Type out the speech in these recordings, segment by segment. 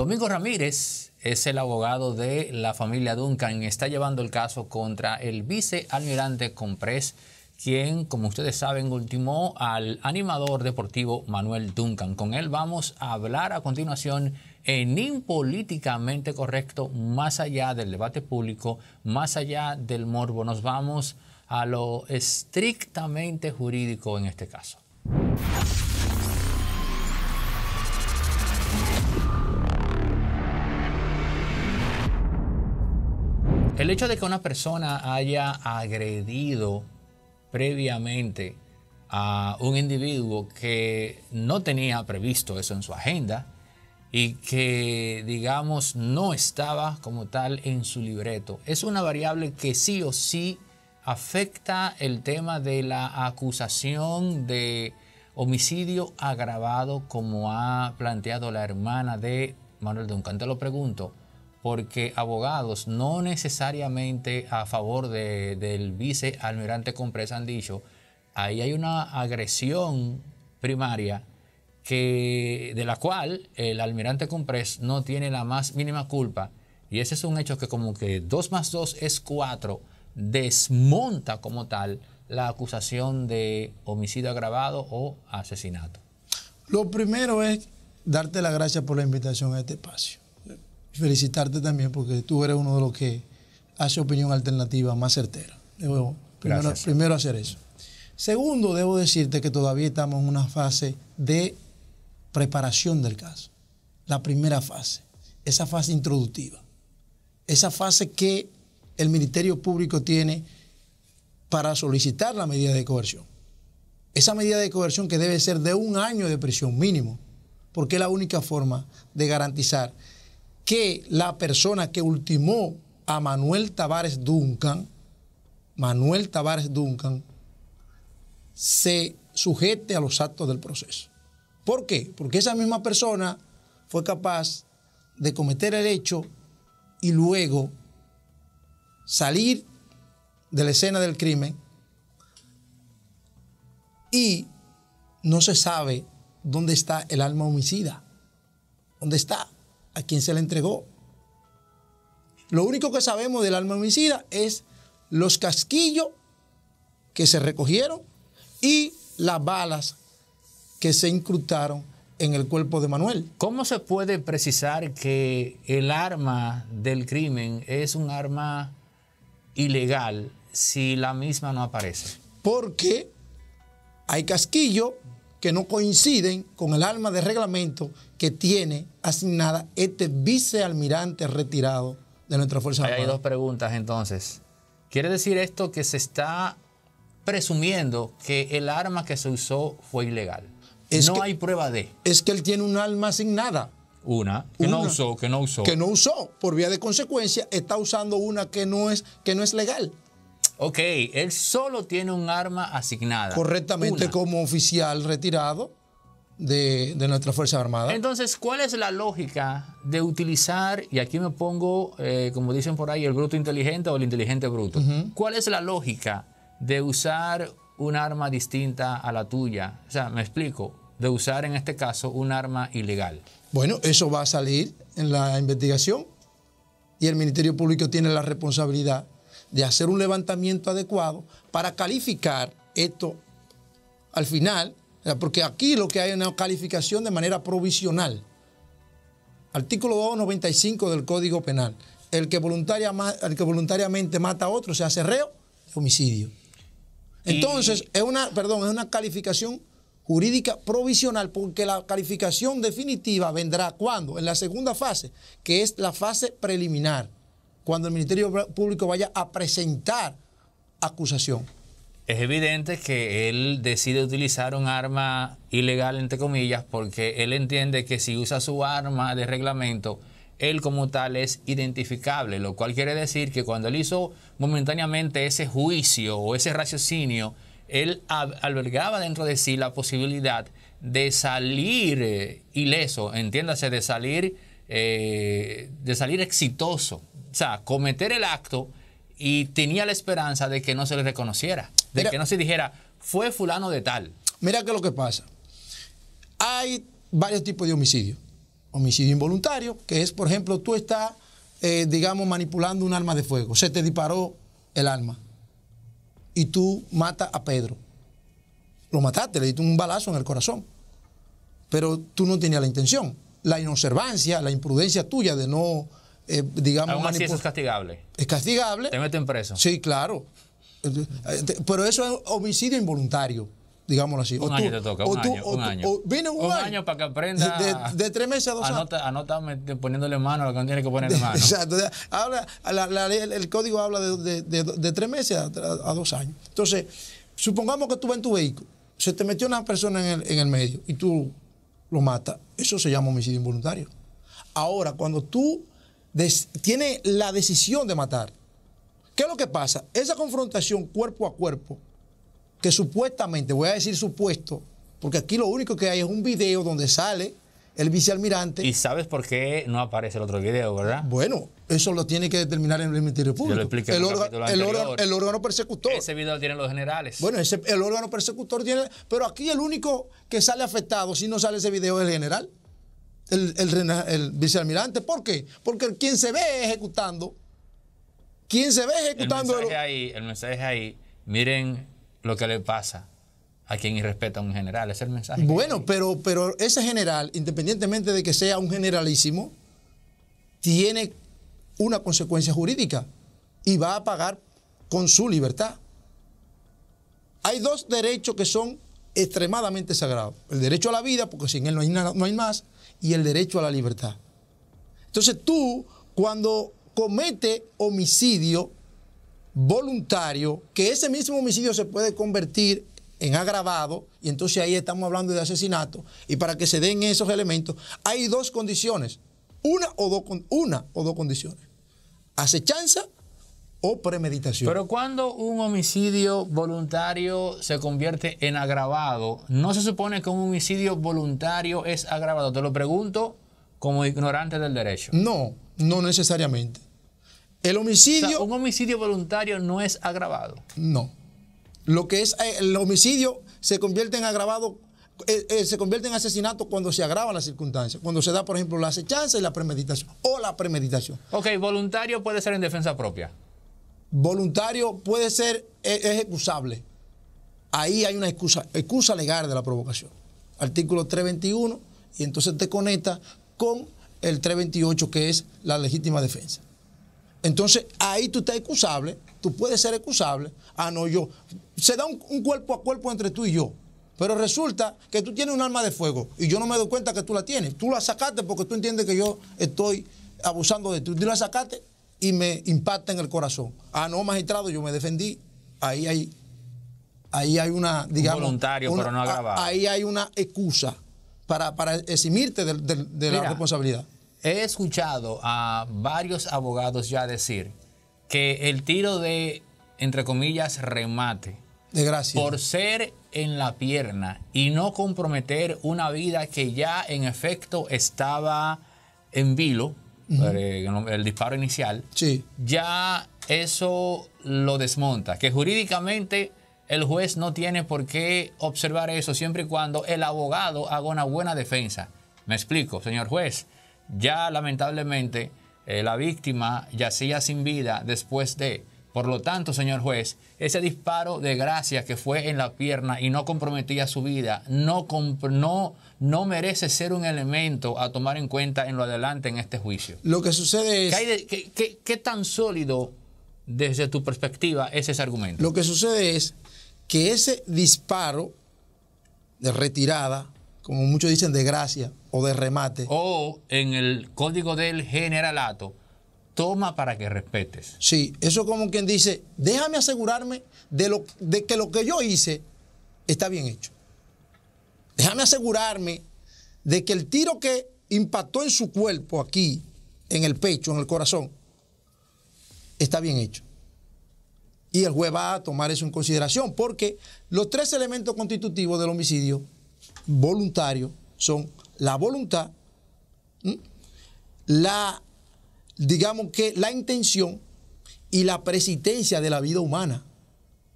Domingo Ramírez es el abogado de la familia Duncan. Está llevando el caso contra el vicealmirante Comprés, quien, como ustedes saben, ultimó al animador deportivo Manuel Duncan. Con él vamos a hablar a continuación en Impolíticamente Correcto, más allá del debate público, más allá del morbo. Nos vamos a lo estrictamente jurídico en este caso. El hecho de que una persona haya agredido previamente a un individuo que no tenía previsto eso en su agenda y que, digamos, no estaba como tal en su libreto, es una variable que sí o sí afecta el tema de la acusación de homicidio agravado como ha planteado la hermana de Manuel Duncan. Te lo pregunto, porque abogados no necesariamente a favor del vicealmirante Compresa han dicho, ahí hay una agresión primaria que, de la cual el almirante Comprés no tiene la más mínima culpa. Y ese es un hecho que como que 2 más 2 es 4 desmonta como tal la acusación de homicidio agravado o asesinato. Lo primero es darte las gracias por la invitación a este espacio felicitarte también porque tú eres uno de los que hace opinión alternativa más certera. Debo primero, hacer eso. Segundo, debo decirte que todavía estamos en una fase de preparación del caso. La primera fase, esa fase introductiva, esa fase que el Ministerio Público tiene para solicitar la medida de coerción. Esa medida de coerción que debe ser de un año de prisión mínimo, porque es la única forma de garantizar que la persona que ultimó a Manuel Tavares Duncan, Manuel Tavares Duncan, se sujete a los actos del proceso. ¿Por qué? Porque esa misma persona fue capaz de cometer el hecho y luego salir de la escena del crimen y no se sabe dónde está el alma homicida, dónde está a quien se le entregó. Lo único que sabemos del arma homicida es los casquillos que se recogieron y las balas que se incrustaron en el cuerpo de Manuel. ¿Cómo se puede precisar que el arma del crimen es un arma ilegal si la misma no aparece? Porque hay casquillos que no coinciden con el arma de reglamento que tiene asignada este vicealmirante retirado de nuestra Fuerza Armada. Hay dos preguntas entonces. ¿Quiere decir esto que se está presumiendo que el arma que se usó fue ilegal? no hay prueba de. Es que él tiene un arma asignada. Una que no usó, que no usó. Que no usó. Por vía de consecuencia, está usando una que no es, que no es legal. Ok, él solo tiene un arma asignada. Correctamente como oficial retirado de, nuestra Fuerza Armada. Entonces, ¿cuál es la lógica de utilizar, y aquí me pongo, eh, como dicen por ahí, el bruto inteligente o el inteligente bruto? ¿Cuál es la lógica de usar un arma distinta a la tuya? O sea, me explico, de usar en este caso un arma ilegal. Bueno, eso va a salir en la investigación y el Ministerio Público tiene la responsabilidad de hacer un levantamiento adecuado para calificar esto al final porque aquí lo que hay es una calificación de manera provisional. Artículo 295 del Código Penal. El que, voluntariamente mata a otro se hace reo homicidio. Entonces, es una, perdón, es una calificación jurídica provisional porque la calificación definitiva vendrá cuando? En la segunda fase, que es la fase preliminar, cuando el Ministerio Público vaya a presentar acusación es evidente que él decide utilizar un arma ilegal, entre comillas, porque él entiende que si usa su arma de reglamento, él como tal es identificable, lo cual quiere decir que cuando él hizo momentáneamente ese juicio o ese raciocinio, él albergaba dentro de sí la posibilidad de salir eh, ileso, entiéndase, de salir, eh, de salir exitoso. O sea, cometer el acto, y tenía la esperanza de que no se le reconociera, de que no se dijera, fue fulano de tal. Mira qué es lo que pasa. Hay varios tipos de homicidio. Homicidio involuntario, que es, por ejemplo, tú estás, eh, digamos, manipulando un arma de fuego. Se te disparó el arma y tú matas a Pedro. Lo mataste, le diste un balazo en el corazón. Pero tú no tenías la intención. La inobservancia, la imprudencia tuya de no eh, digamos... Aún así eso es castigable. Es castigable. Te este meten preso. Sí, claro. Este, pero eso es homicidio involuntario digámoslo así. Un año te toca, un, año, un año. un, año, para que aprenda. De, tres meses a dos años. Anota, anótame poniéndole mano a lo que tiene que ponerle mano. Exacto. el, código habla de, de tres meses a, dos años. Entonces, supongamos que tú vas en tu vehículo, se te metió una persona en el, en el medio y tú lo matas. Eso se llama homicidio involuntario. Ahora, cuando tú tiene la decisión de matar. ¿Qué es lo que pasa? Esa confrontación cuerpo a cuerpo, que supuestamente, voy a decir supuesto, porque aquí lo único que hay es un video donde sale el vicealmirante. ¿Y sabes por qué no aparece el otro video, verdad? Bueno, eso lo tiene que determinar el Ministerio Público. el, órgano, persecutor. Ese video lo tienen los generales. Bueno, el órgano persecutor tiene. Pero aquí el único que sale afectado si no sale ese video es el general el, vicealmirante. ¿Por qué? Porque quien se ve ejecutando, quien se ve ejecutando... El mensaje, ahí, el mensaje ahí, miren lo que le pasa a quien irrespeta a un general, es el mensaje. Bueno, pero, pero ese general, independientemente de que sea un generalísimo, tiene una consecuencia jurídica y va a pagar con su libertad. Hay dos derechos que son extremadamente sagrado. El derecho a la vida, porque sin él no hay, nada, no hay más, y el derecho a la libertad. Entonces tú, cuando comete homicidio voluntario, que ese mismo homicidio se puede convertir en agravado, y entonces ahí estamos hablando de asesinato, y para que se den esos elementos, hay dos condiciones, una o dos, una o dos condiciones, acechanza o premeditación. Pero cuando un homicidio voluntario se convierte en agravado, ¿no se supone que un homicidio voluntario es agravado? Te lo pregunto como ignorante del derecho. No, no necesariamente. El homicidio... un homicidio voluntario no es agravado. No. Lo que es eh, el homicidio se convierte en agravado eh, eh, se convierte en asesinato cuando se agrava la circunstancia cuando se da, por ejemplo, la acechanza y la premeditación, o la premeditación. Ok, voluntario puede ser en defensa propia voluntario puede ser, e, es, excusable. Ahí hay una excusa, excusa legal de la provocación. Artículo 321, y entonces te conecta con el 328, que es la legítima defensa. Entonces, ahí tú estás excusable, tú puedes ser excusable. Ah, no, yo. Se da un, un, cuerpo a cuerpo entre tú y yo. Pero resulta que tú tienes un arma de fuego y yo no me doy cuenta que tú la tienes. Tú la sacaste porque tú entiendes que yo estoy abusando de ti. Tú la sacaste y me impacta en el corazón. Ah, no, magistrado, yo me defendí. Ahí hay, ahí hay una, digamos. voluntario, pero no agravado. Ahí hay una excusa para, eximirte de, la responsabilidad. He escuchado a varios abogados ya decir que el tiro de, entre comillas, remate. De gracia. Por ser en la pierna y no comprometer una vida que ya en efecto estaba en vilo, eh, el disparo inicial, ya eso lo desmonta. Que jurídicamente el juez no tiene por qué observar eso siempre y cuando el abogado haga una buena defensa. Me explico, señor juez. Ya lamentablemente eh, la víctima yacía sin vida después de por lo tanto, señor juez, ese disparo de gracia que fue en la pierna y no comprometía su vida, no, no, no merece ser un elemento a tomar en cuenta en lo adelante en este juicio. Lo que sucede es... ¿Qué, qué tan sólido desde tu perspectiva es ese argumento? Lo que sucede es que ese disparo de retirada, como muchos dicen de gracia o de remate... O en el código del generalato, toma para que respetes. Sí, eso como quien dice, déjame asegurarme de, lo, de que lo que yo hice está bien hecho. Déjame asegurarme de que el tiro que impactó en su cuerpo aquí, en el pecho, en el corazón, está bien hecho. Y el juez va a tomar eso en consideración porque los tres elementos constitutivos del homicidio voluntario son la voluntad, la digamos que la intención y la persistencia de la vida humana.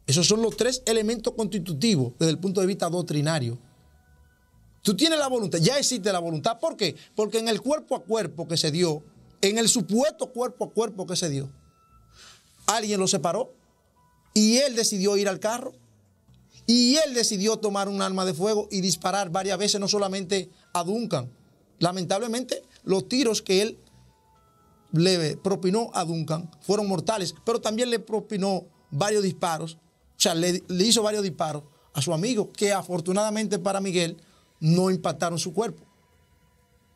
Esos son los tres elementos constitutivos desde el punto de vista doctrinario. Tú tienes la voluntad, ya existe la voluntad. ¿Por qué? Porque en el cuerpo a cuerpo que se dio, en el supuesto cuerpo a cuerpo que se dio, alguien lo separó y él decidió ir al carro y él decidió tomar un arma de fuego y disparar varias veces, no solamente a Duncan. Lamentablemente, los tiros que él le propinó a Duncan, fueron mortales, pero también le propinó varios disparos, o sea, le, hizo varios disparos a su amigo, que afortunadamente para Miguel no impactaron su cuerpo.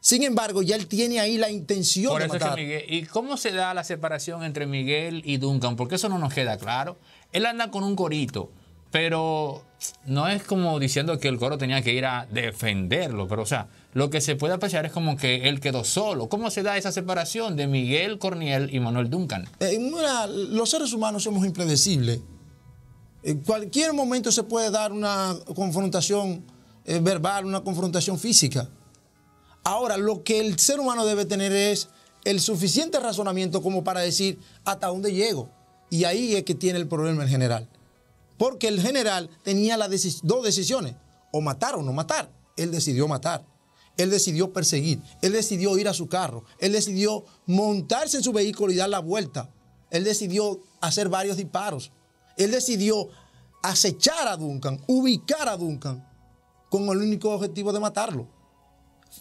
Sin embargo, ya él tiene ahí la intención de ¿Y cómo se da la separación entre Miguel y Duncan? Porque eso no nos queda claro. Él anda con un corito, pero no es como diciendo que el coro tenía que ir a defenderlo, pero o sea, lo que se puede apreciar es como que él quedó solo. ¿Cómo se da esa separación de Miguel Corniel y Manuel Duncan? Eh, los seres humanos somos impredecibles. En cualquier momento se puede dar una confrontación eh, verbal, una confrontación física. Ahora, lo que el ser humano debe tener es el suficiente razonamiento como para decir hasta dónde llego. Y ahí es que tiene el problema el general. Porque el general tenía dos decisiones, o matar o no matar. Él decidió matar. Él decidió perseguir, él decidió ir a su carro, él decidió montarse en su vehículo y dar la vuelta. Él decidió hacer varios disparos. Él decidió acechar a Duncan, ubicar a Duncan con el único objetivo de matarlo.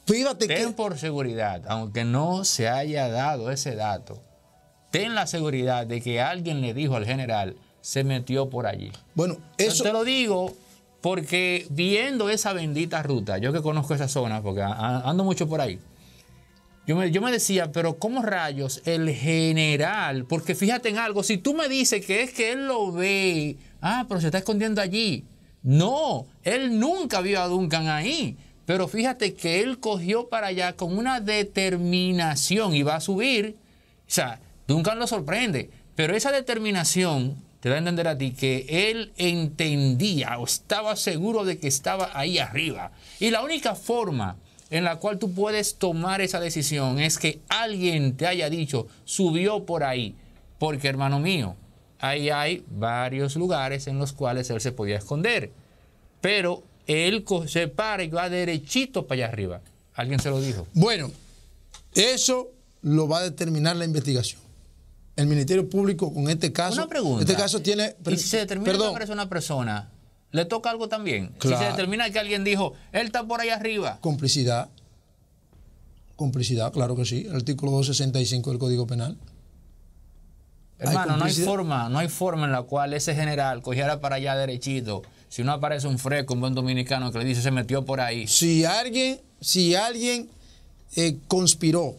Fíjate ten por seguridad, aunque no se haya dado ese dato, ten la seguridad de que alguien le dijo al general, se metió por allí. Bueno, eso... te lo digo porque viendo esa bendita ruta, yo que conozco esa zona, porque ando mucho por ahí, yo me, decía, pero ¿cómo rayos el general? Porque fíjate en algo, si tú me dices que es que él lo ve, ah, pero se está escondiendo allí. No, él nunca vio a Duncan ahí. Pero fíjate que él cogió para allá con una determinación y va a subir. O sea, Duncan lo sorprende. Pero esa determinación te da a entender a ti que él entendía o estaba seguro de que estaba ahí arriba. Y la única forma en la cual tú puedes tomar esa decisión es que alguien te haya dicho, subió por ahí, porque hermano mío, ahí hay varios lugares en los cuales él se podía esconder. Pero él se para y va derechito para allá arriba. Alguien se lo dijo. Bueno, eso lo va a determinar la investigación el Ministerio Público con este caso. pregunta. Este caso tiene. Y si se determina que es una persona, ¿le toca algo también? Si se determina que alguien dijo, él está por ahí arriba. Complicidad. Complicidad, claro que sí. El artículo 265 del Código Penal. Hermano, no hay forma, no hay forma en la cual ese general cogiera para allá derechito. Si no aparece un fresco, un buen dominicano que le dice se metió por ahí. Si alguien, si alguien eh, conspiró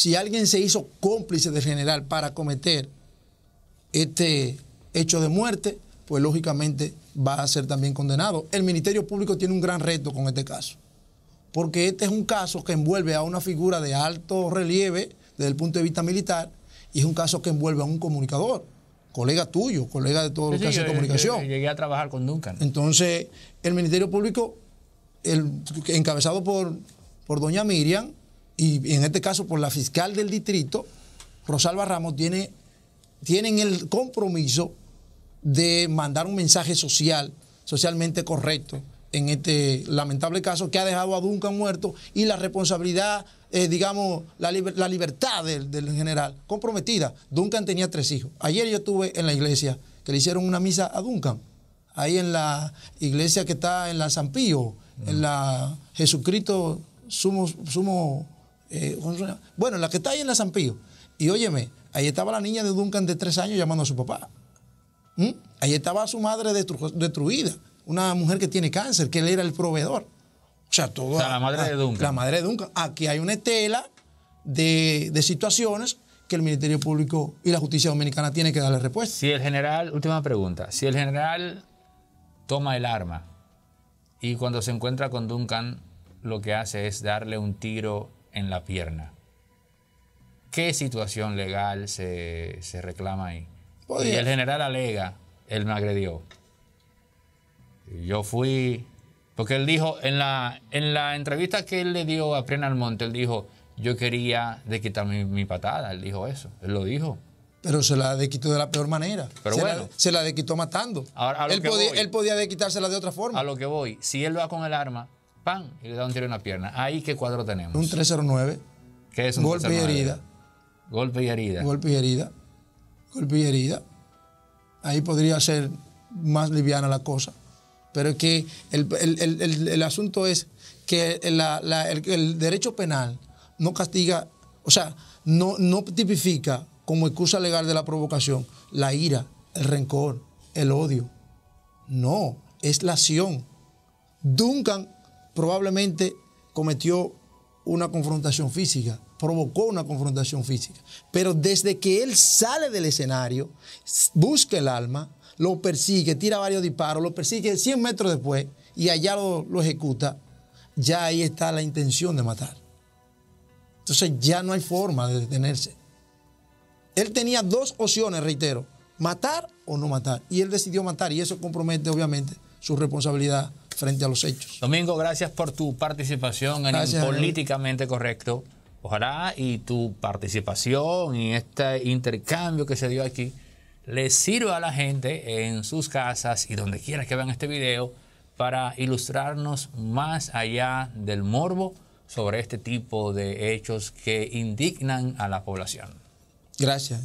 si alguien se hizo cómplice del general para cometer este hecho de muerte, pues lógicamente va a ser también condenado. El Ministerio Público tiene un gran reto con este caso, porque este es un caso que envuelve a una figura de alto relieve desde el punto de vista militar y es un caso que envuelve a un comunicador, colega tuyo, colega de todo lo los de comunicación. Yo, llegué a trabajar con Duncan. Entonces, el Ministerio Público, encabezado por doña Miriam, y en este caso por la fiscal del distrito, Rosalba Ramos, tiene, tienen el compromiso de mandar un mensaje social, socialmente correcto, en este lamentable caso que ha dejado a Duncan muerto y la responsabilidad, eh, digamos, la, libertad del, general comprometida. Duncan tenía tres hijos. Ayer yo estuve en la iglesia que le hicieron una misa a Duncan, ahí en la iglesia que está en la San Pío, en la Jesucristo Sumo, Sumo eh, bueno, la que está ahí en la sampillo Y óyeme, ahí estaba la niña de Duncan de tres años llamando a su papá. ¿Mm? Ahí estaba su madre destruida, una mujer que tiene cáncer, que él era el proveedor. O sea, todo. la madre ah, de Duncan. La madre de Duncan. Aquí hay una tela de, de situaciones que el Ministerio Público y la justicia dominicana tienen que darle respuesta. Si el general, última pregunta, si el general toma el arma y cuando se encuentra con Duncan lo que hace es darle un tiro en la pierna. ¿Qué situación legal se, reclama ahí? Y el general alega, él me agredió. Yo fui, porque él dijo, en la, en la entrevista que él le dio a Prena Almonte, él dijo, yo quería de quitarme mi, mi patada, él dijo eso, él lo dijo. Pero se la quitó de la peor manera. Pero se, bueno, la, se la quitó matando. él, podía, voy, él podía de otra forma. A lo que voy, si él va con el arma, ¡pam! y le da un tiro en la pierna. Ahí qué cuadro tenemos. Un 309. ¿Qué es un Golpe y herida. Golpe y herida. Golpe y herida. Golpe y herida. Ahí podría ser más liviana la cosa. Pero es que el, asunto es que el, derecho penal no castiga, o sea, no, no tipifica como excusa legal de la provocación la ira, el rencor, el odio. No, es la acción. Duncan probablemente cometió una confrontación física, provocó una confrontación física. Pero desde que él sale del escenario, busca el alma, lo persigue, tira varios disparos, lo persigue 100 metros después y allá lo, ejecuta, ya ahí está la intención de matar. Entonces ya no hay forma de detenerse. Él tenía dos opciones, reitero, matar o no matar. Y él decidió matar y eso compromete obviamente su responsabilidad frente a los hechos. Domingo, gracias por tu participación en gracias, Políticamente Correcto. Ojalá y tu participación y este intercambio que se dio aquí les sirva a la gente en sus casas y donde quiera que vean este video para ilustrarnos más allá del morbo sobre este tipo de hechos que indignan a la población. Gracias.